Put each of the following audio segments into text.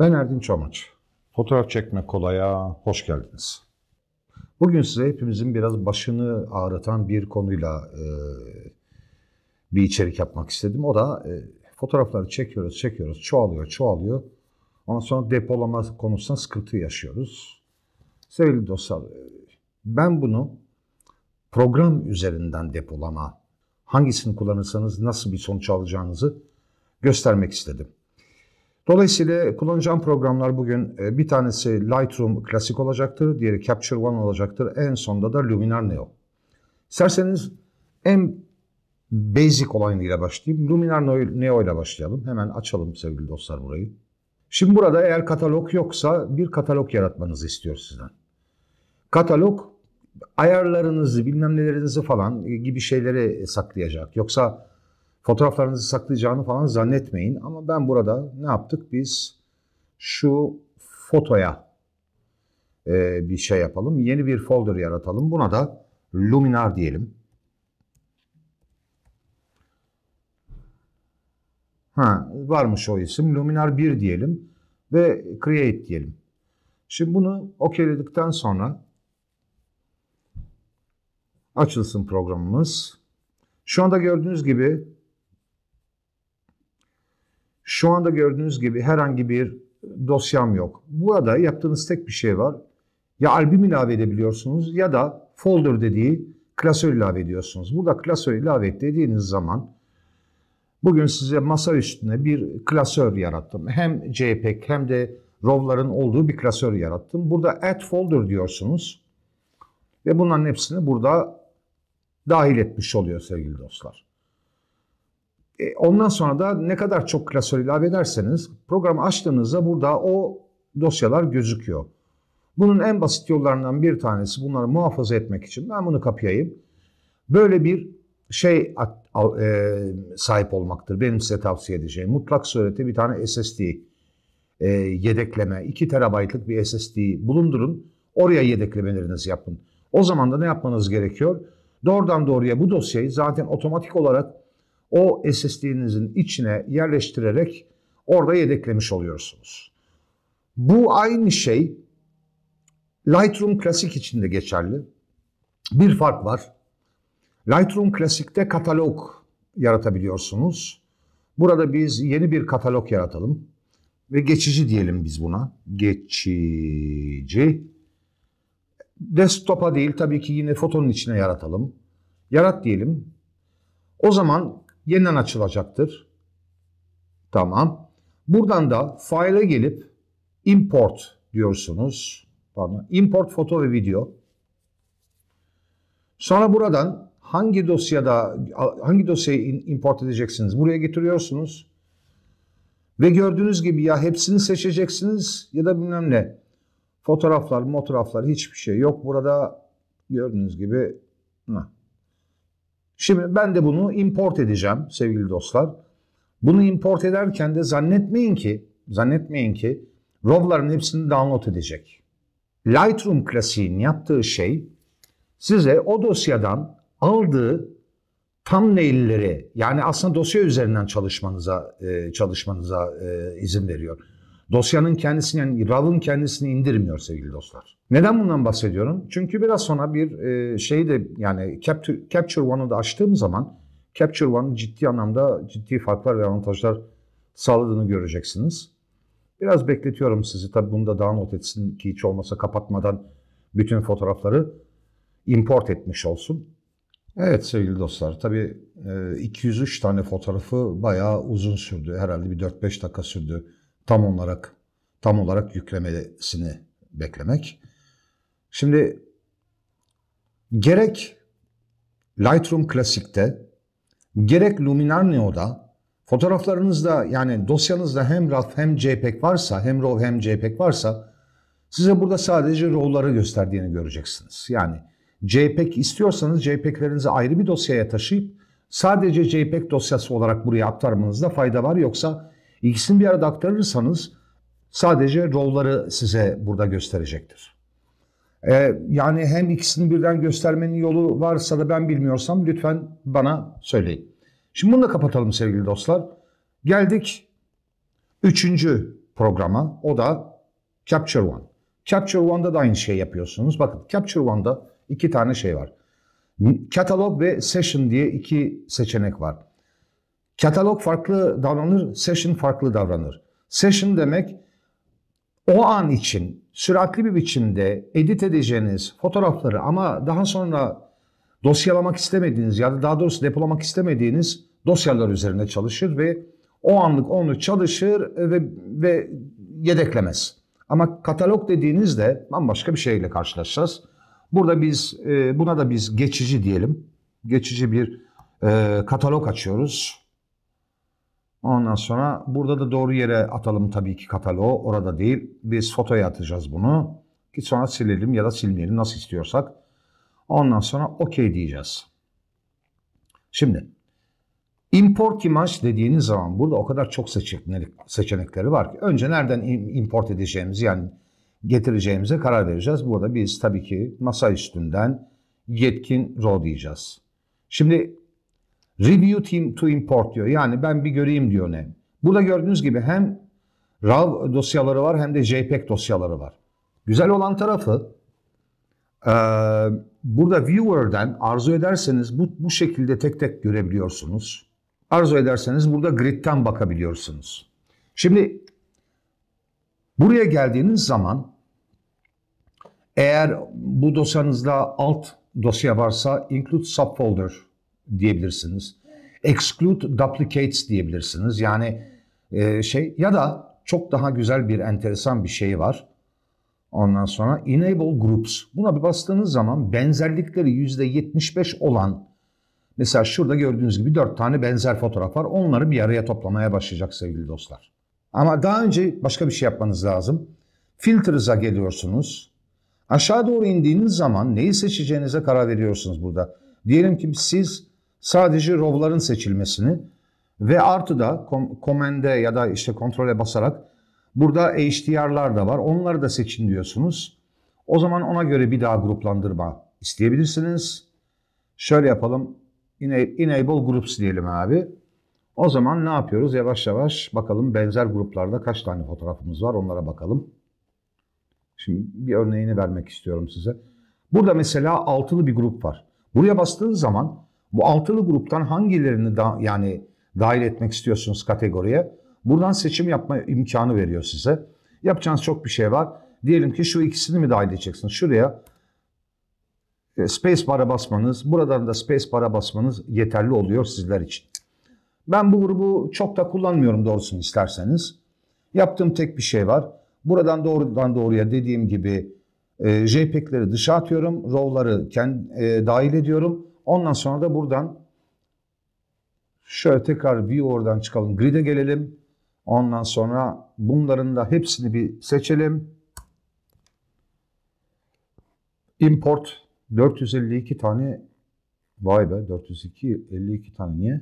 Ben Erdin Amaç. Fotoğraf çekme kolaya hoş geldiniz. Bugün size hepimizin biraz başını ağrıtan bir konuyla e, bir içerik yapmak istedim. O da e, fotoğrafları çekiyoruz, çekiyoruz, çoğalıyor, çoğalıyor. Ondan sonra depolama konusunda sıkıntı yaşıyoruz. Sevgili dostlar, e, ben bunu program üzerinden depolama, hangisini kullanırsanız nasıl bir sonuç alacağınızı göstermek istedim. Dolayısıyla kullanacağım programlar bugün e, bir tanesi Lightroom klasik olacaktır, diğeri Capture One olacaktır, en sonunda da Luminar Neo. İsterseniz en basic olayıyla başlayayım. Luminar Neo ile başlayalım. Hemen açalım sevgili dostlar burayı. Şimdi burada eğer katalog yoksa bir katalog yaratmanızı istiyor sizden. Katalog ayarlarınızı, bilmem nelerinizi falan gibi şeyleri saklayacak. Yoksa fotoğraflarınızı saklayacağını falan zannetmeyin. Ama ben burada ne yaptık? Biz şu fotoya e, bir şey yapalım. Yeni bir folder yaratalım. Buna da Luminar diyelim. Ha, varmış o isim. Luminar 1 diyelim ve create diyelim. Şimdi bunu okeyledikten sonra açılsın programımız. Şu anda gördüğünüz gibi şu anda gördüğünüz gibi herhangi bir dosyam yok. Burada yaptığınız tek bir şey var. Ya albüm ilave edebiliyorsunuz ya da folder dediği klasör ilave ediyorsunuz. Burada klasör ilave et dediğiniz zaman bugün size masa üstüne bir klasör yarattım. Hem JPEG hem de RAW'ların olduğu bir klasör yarattım. Burada add folder diyorsunuz ve bunların hepsini burada dahil etmiş oluyor sevgili dostlar. E, ondan sonra da ne kadar çok klasör ilave ederseniz programı açtığınızda burada o dosyalar gözüküyor. Bunun en basit yollarından bir tanesi bunları muhafaza etmek için ben bunu kapayayım. Böyle bir şey e, sahip olmaktır. Benim size tavsiye edeceğim. Mutlak surette bir tane SSD e, yedekleme, 2 terabaytlık bir SSD bulundurun. Oraya yedeklemelerinizi yapın. O zaman da ne yapmanız gerekiyor? Doğrudan doğruya bu dosyayı zaten otomatik olarak o SSD'nizin içine yerleştirerek orada yedeklemiş oluyorsunuz. Bu aynı şey Lightroom Classic için de geçerli. Bir fark var. Lightroom Classic'te katalog yaratabiliyorsunuz. Burada biz yeni bir katalog yaratalım ve geçici diyelim biz buna. Geçici. Desktop'a değil tabii ki yine fotonun içine yaratalım. Yarat diyelim. O zaman yeniden açılacaktır. Tamam. Buradan da file'a gelip import diyorsunuz. Pardon. Import foto ve video. Sonra buradan hangi dosyada hangi dosyayı import edeceksiniz? Buraya getiriyorsunuz. Ve gördüğünüz gibi ya hepsini seçeceksiniz ya da bilmem ne. Fotoğraflar, fotoğraflar hiçbir şey yok. Burada gördüğünüz gibi Şimdi ben de bunu import edeceğim sevgili dostlar. Bunu import ederken de zannetmeyin ki, zannetmeyin ki RAW'ların hepsini download edecek. Lightroom klasiğin yaptığı şey size o dosyadan aldığı thumbnail'leri yani aslında dosya üzerinden çalışmanıza e, çalışmanıza e, izin veriyor. Dosyanın kendisini yani RAL'ın kendisini indirmiyor sevgili dostlar. Neden bundan bahsediyorum? Çünkü biraz sonra bir e, şeyi de yani Capture, Capture One'u da açtığım zaman Capture One'ın ciddi anlamda ciddi farklar ve avantajlar sağladığını göreceksiniz. Biraz bekletiyorum sizi. Tabi bunu da download etsin ki hiç olmasa kapatmadan bütün fotoğrafları import etmiş olsun. Evet sevgili dostlar tabi 203 e, tane fotoğrafı bayağı uzun sürdü. Herhalde bir 4-5 dakika sürdü tam olarak tam olarak yüklemesini beklemek. Şimdi gerek Lightroom Classic'te gerek Luminar Neo'da fotoğraflarınızda yani dosyanızda hem RAW hem JPEG varsa hem RAW hem JPEG varsa size burada sadece RAW'ları gösterdiğini göreceksiniz. Yani JPEG istiyorsanız JPEG'lerinizi ayrı bir dosyaya taşıyıp sadece JPEG dosyası olarak buraya aktarmanızda fayda var yoksa İkisini bir arada aktarırsanız sadece rolları size burada gösterecektir. Ee, yani hem ikisini birden göstermenin yolu varsa da ben bilmiyorsam lütfen bana söyleyin. Şimdi bunu da kapatalım sevgili dostlar. Geldik üçüncü programa. O da Capture One. Capture One'da da aynı şey yapıyorsunuz. Bakın Capture One'da iki tane şey var. Katalog ve Session diye iki seçenek var. Katalog farklı davranır, session farklı davranır. Session demek o an için süratli bir biçimde edit edeceğiniz fotoğrafları ama daha sonra dosyalamak istemediğiniz ya da daha doğrusu depolamak istemediğiniz dosyalar üzerine çalışır ve o anlık onu çalışır ve, ve yedeklemez. Ama katalog dediğinizde bambaşka bir şeyle karşılaşacağız. Burada biz e, buna da biz geçici diyelim. Geçici bir e, katalog açıyoruz. Ondan sonra burada da doğru yere atalım tabii ki kataloğu. Orada değil. Biz fotoya atacağız bunu. Ki sonra silelim ya da silmeyelim nasıl istiyorsak. Ondan sonra okey diyeceğiz. Şimdi import imaj dediğiniz zaman burada o kadar çok seçenek seçenekleri var ki. Önce nereden import edeceğimizi yani getireceğimize karar vereceğiz. Burada biz tabii ki masa üstünden yetkin row diyeceğiz. Şimdi Review team to import diyor. Yani ben bir göreyim diyor ne. Burada gördüğünüz gibi hem RAW dosyaları var hem de JPEG dosyaları var. Güzel olan tarafı e, burada viewer'den arzu ederseniz bu, bu şekilde tek tek görebiliyorsunuz. Arzu ederseniz burada grid'den bakabiliyorsunuz. Şimdi buraya geldiğiniz zaman eğer bu dosyanızda alt dosya varsa include subfolder diyebilirsiniz. Exclude duplicates diyebilirsiniz. Yani e, şey ya da çok daha güzel bir enteresan bir şey var. Ondan sonra enable groups. Buna bir bastığınız zaman benzerlikleri %75 olan mesela şurada gördüğünüz gibi 4 tane benzer fotoğraf var. Onları bir araya toplamaya başlayacak sevgili dostlar. Ama daha önce başka bir şey yapmanız lazım. Filters'a geliyorsunuz. Aşağı doğru indiğiniz zaman neyi seçeceğinize karar veriyorsunuz burada. Diyelim ki siz Sadece ROV'ların seçilmesini ve artı da komende ya da işte kontrole basarak burada HDR'lar da var. Onları da seçin diyorsunuz. O zaman ona göre bir daha gruplandırma isteyebilirsiniz. Şöyle yapalım. Enable Groups diyelim abi. O zaman ne yapıyoruz? Yavaş yavaş bakalım benzer gruplarda kaç tane fotoğrafımız var onlara bakalım. Şimdi bir örneğini vermek istiyorum size. Burada mesela altılı bir grup var. Buraya bastığınız zaman bu altılı gruptan hangilerini da, yani dahil etmek istiyorsunuz kategoriye? Buradan seçim yapma imkanı veriyor size. Yapacağınız çok bir şey var. Diyelim ki şu ikisini mi dahil edeceksiniz? Şuraya e, space bara basmanız, buradan da space bara basmanız yeterli oluyor sizler için. Ben bu grubu çok da kullanmıyorum doğrusunu isterseniz. Yaptığım tek bir şey var. Buradan doğrudan doğruya dediğim gibi e, JPEG'leri dışa atıyorum. RAW'ları e, dahil ediyorum. Ondan sonra da buradan şöyle tekrar view oradan çıkalım. Grid'e gelelim. Ondan sonra bunların da hepsini bir seçelim. Import 452 tane vay be 402 52 tane niye?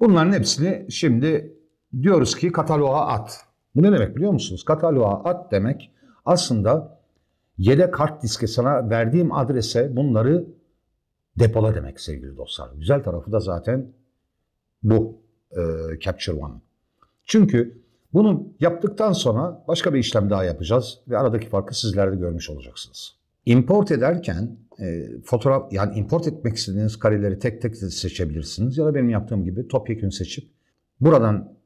Bunların hepsini şimdi diyoruz ki kataloğa at. Bu ne demek biliyor musunuz? Kataloğa at demek aslında yedek kart diske sana verdiğim adrese bunları Depola demek sevgili dostlar. Güzel tarafı da zaten bu e, Capture one. Çünkü bunu yaptıktan sonra başka bir işlem daha yapacağız ve aradaki farkı sizler de görmüş olacaksınız. Import ederken e, fotoğraf yani import etmek istediğiniz kareleri tek tek seçebilirsiniz ya da benim yaptığım gibi topyekun seçip buradan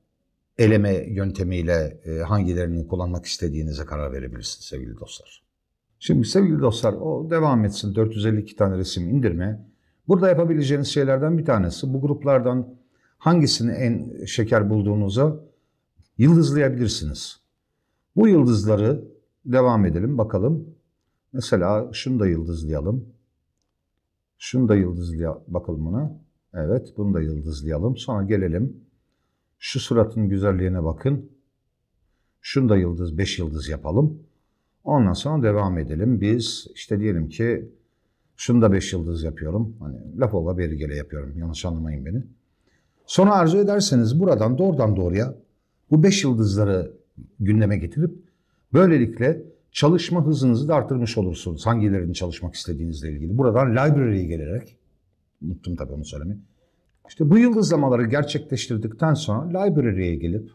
eleme yöntemiyle e, hangilerini kullanmak istediğinize karar verebilirsiniz sevgili dostlar. Şimdi sevgili dostlar o devam etsin 452 tane resim indirme. Burada yapabileceğiniz şeylerden bir tanesi bu gruplardan hangisini en şeker bulduğunuzu yıldızlayabilirsiniz. Bu yıldızları devam edelim bakalım. Mesela şunu da yıldızlayalım. Şunu da yıldızlayalım bakalım ona. Evet bunu da yıldızlayalım. Sonra gelelim. Şu suratın güzelliğine bakın. Şunu da yıldız, beş yıldız yapalım. Ondan sonra devam edelim. Biz işte diyelim ki şunu da beş yıldız yapıyorum. Hani laf ola bergele yapıyorum. Yanlış anlamayın beni. Sonra arzu ederseniz buradan doğrudan doğruya bu beş yıldızları gündeme getirip böylelikle çalışma hızınızı da artırmış olursunuz. Hangilerini çalışmak istediğinizle ilgili. Buradan library'e gelerek, unuttum tabii onu söylemeyi. İşte bu yıldızlamaları gerçekleştirdikten sonra library'e gelip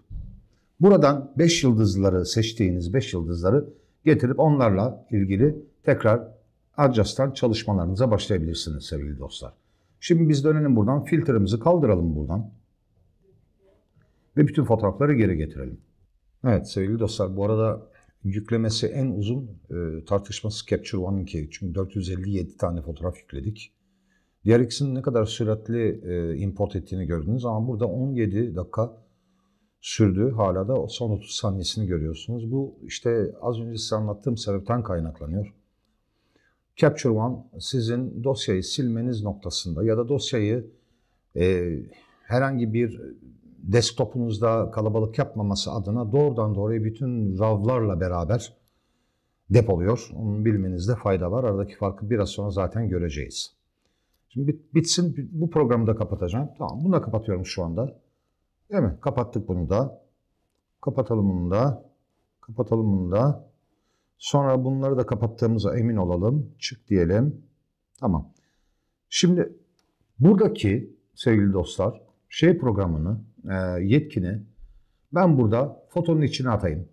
buradan 5 yıldızları seçtiğiniz 5 yıldızları getirip onlarla ilgili tekrar Adjust'tan çalışmalarınıza başlayabilirsiniz sevgili dostlar. Şimdi biz dönelim buradan, filtremizi kaldıralım buradan. Ve bütün fotoğrafları geri getirelim. Evet sevgili dostlar bu arada yüklemesi en uzun e, tartışması Capture One'ınki. Çünkü 457 tane fotoğraf yükledik. Diğer ikisinin ne kadar süratli e, import ettiğini gördünüz ama burada 17 dakika sürdü. Hala da son 30 saniyesini görüyorsunuz. Bu işte az önce size anlattığım sebepten kaynaklanıyor. Capture One sizin dosyayı silmeniz noktasında ya da dosyayı e, herhangi bir desktopunuzda kalabalık yapmaması adına doğrudan doğruya bütün RAW'larla beraber depoluyor. Onun bilmenizde fayda var. Aradaki farkı biraz sonra zaten göreceğiz. Şimdi bitsin bu programı da kapatacağım. Tamam bunu da kapatıyorum şu anda. Değil mi? Kapattık bunu da. Kapatalım bunu da. Kapatalım bunu da. Sonra bunları da kapattığımıza emin olalım. Çık diyelim. Tamam. Şimdi buradaki sevgili dostlar şey programını, e, yetkini ben burada fotonun içine atayım.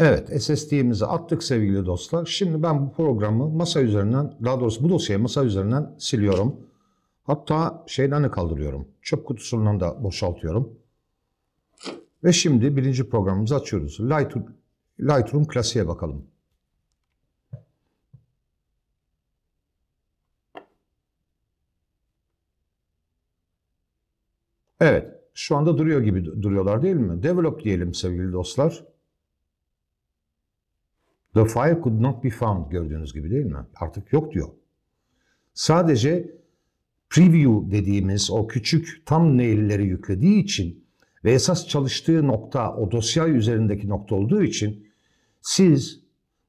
Evet SSD'mizi attık sevgili dostlar. Şimdi ben bu programı masa üzerinden daha doğrusu bu dosyayı masa üzerinden siliyorum. Hatta şeyden de kaldırıyorum. Çöp kutusundan da boşaltıyorum. Ve şimdi birinci programımızı açıyoruz. Lightroom, Lightroom klasiğe bakalım. Evet, şu anda duruyor gibi duruyorlar değil mi? Develop diyelim sevgili dostlar. The file could not be found gördüğünüz gibi değil mi? Artık yok diyor. Sadece preview dediğimiz o küçük tam nail'leri yüklediği için ve esas çalıştığı nokta o dosya üzerindeki nokta olduğu için siz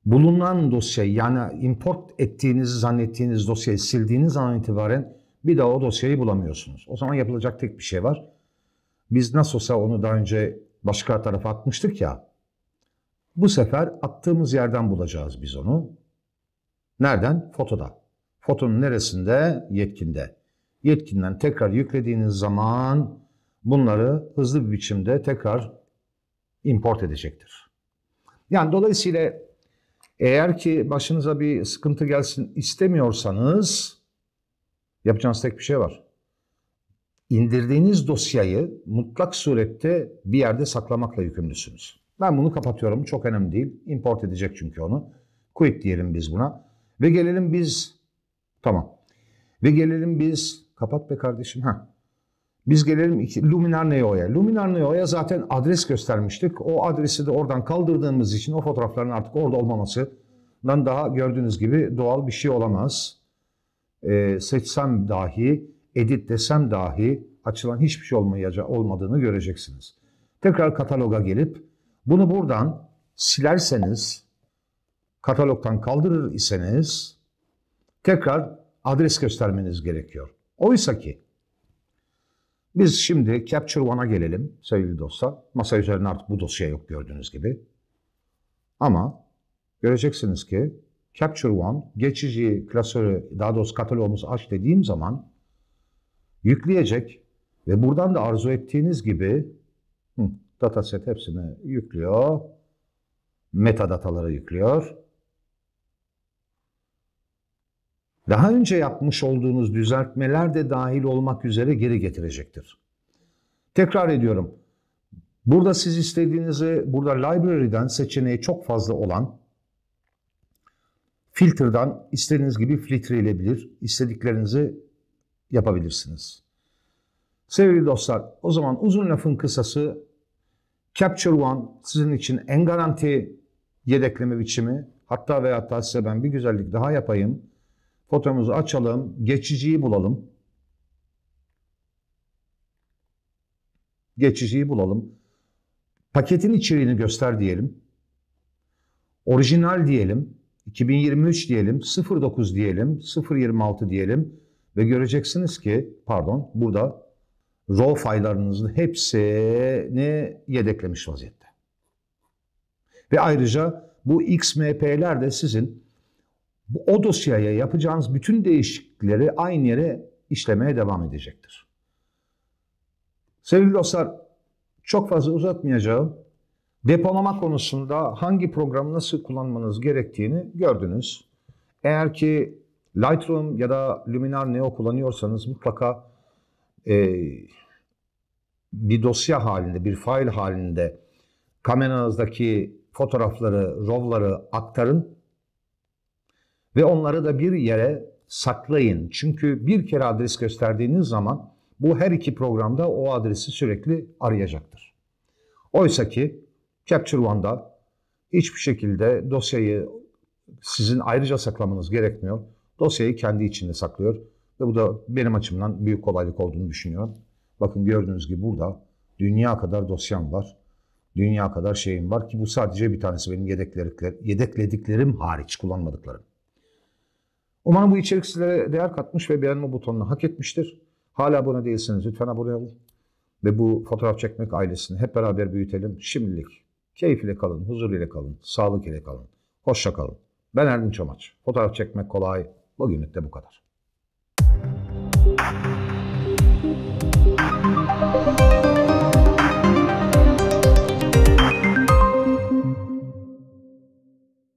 bulunan dosyayı yani import ettiğinizi zannettiğiniz dosyayı sildiğiniz an itibaren bir daha o dosyayı bulamıyorsunuz. O zaman yapılacak tek bir şey var. Biz nasıl olsa onu daha önce başka tarafa atmıştık ya. Bu sefer attığımız yerden bulacağız biz onu. Nereden? Fotoda. Fotonun neresinde? Yetkinde yetkinden tekrar yüklediğiniz zaman bunları hızlı bir biçimde tekrar import edecektir. Yani dolayısıyla eğer ki başınıza bir sıkıntı gelsin istemiyorsanız yapacağınız tek bir şey var. İndirdiğiniz dosyayı mutlak surette bir yerde saklamakla yükümlüsünüz. Ben bunu kapatıyorum. Çok önemli değil. Import edecek çünkü onu. Quit diyelim biz buna. Ve gelelim biz tamam. Ve gelelim biz Kapat be kardeşim. Ha. Biz gelelim iki, Luminar Neo'ya. Luminar Neo'ya zaten adres göstermiştik. O adresi de oradan kaldırdığımız için o fotoğrafların artık orada olmamasından daha gördüğünüz gibi doğal bir şey olamaz. Ee, seçsem dahi, edit desem dahi açılan hiçbir şey olmayacak, olmadığını göreceksiniz. Tekrar kataloga gelip bunu buradan silerseniz, katalogdan kaldırır iseniz tekrar adres göstermeniz gerekiyor. Oysa ki biz şimdi Capture One'a gelelim sevgili dostlar. Masa üzerinde artık bu dosya yok gördüğünüz gibi. Ama göreceksiniz ki Capture One geçici klasörü daha doğrusu kataloğumuzu aç dediğim zaman yükleyecek ve buradan da arzu ettiğiniz gibi dataset hepsini yüklüyor. meta Metadataları yüklüyor. daha önce yapmış olduğunuz düzeltmeler de dahil olmak üzere geri getirecektir. Tekrar ediyorum. Burada siz istediğinizi, burada library'den seçeneği çok fazla olan filter'dan istediğiniz gibi filtreleyebilir, istediklerinizi yapabilirsiniz. Sevgili dostlar, o zaman uzun lafın kısası Capture One sizin için en garanti yedekleme biçimi. Hatta ve hatta size ben bir güzellik daha yapayım. Fotoğrafımızı açalım. Geçiciyi bulalım. Geçiciyi bulalım. Paketin içeriğini göster diyelim. Orijinal diyelim. 2023 diyelim. 09 diyelim. 026 diyelim. Ve göreceksiniz ki pardon burada RAW faylarınızın hepsini yedeklemiş vaziyette. Ve ayrıca bu XMP'ler de sizin bu o dosyaya yapacağınız bütün değişiklikleri aynı yere işlemeye devam edecektir. Sevgili dostlar, çok fazla uzatmayacağım. Depolama konusunda hangi programı nasıl kullanmanız gerektiğini gördünüz. Eğer ki Lightroom ya da Luminar Neo kullanıyorsanız mutlaka e, bir dosya halinde, bir fail halinde kameranızdaki fotoğrafları, RAW'ları aktarın ve onları da bir yere saklayın. Çünkü bir kere adres gösterdiğiniz zaman bu her iki programda o adresi sürekli arayacaktır. Oysa ki Capture One'da hiçbir şekilde dosyayı sizin ayrıca saklamanız gerekmiyor. Dosyayı kendi içinde saklıyor ve bu da benim açımdan büyük kolaylık olduğunu düşünüyorum. Bakın gördüğünüz gibi burada dünya kadar dosyam var. Dünya kadar şeyim var ki bu sadece bir tanesi benim yedeklediklerim hariç kullanmadıklarım. Umarım bu içerik sizlere değer katmış ve beğenme butonunu hak etmiştir. Hala abone değilseniz lütfen abone olun. Ve bu fotoğraf çekmek ailesini hep beraber büyütelim. Şimdilik keyif ile kalın, huzur ile kalın, sağlık ile kalın. Hoşça kalın. Ben Erdin Çamaç. Fotoğraf çekmek kolay. Bugünlük de bu kadar.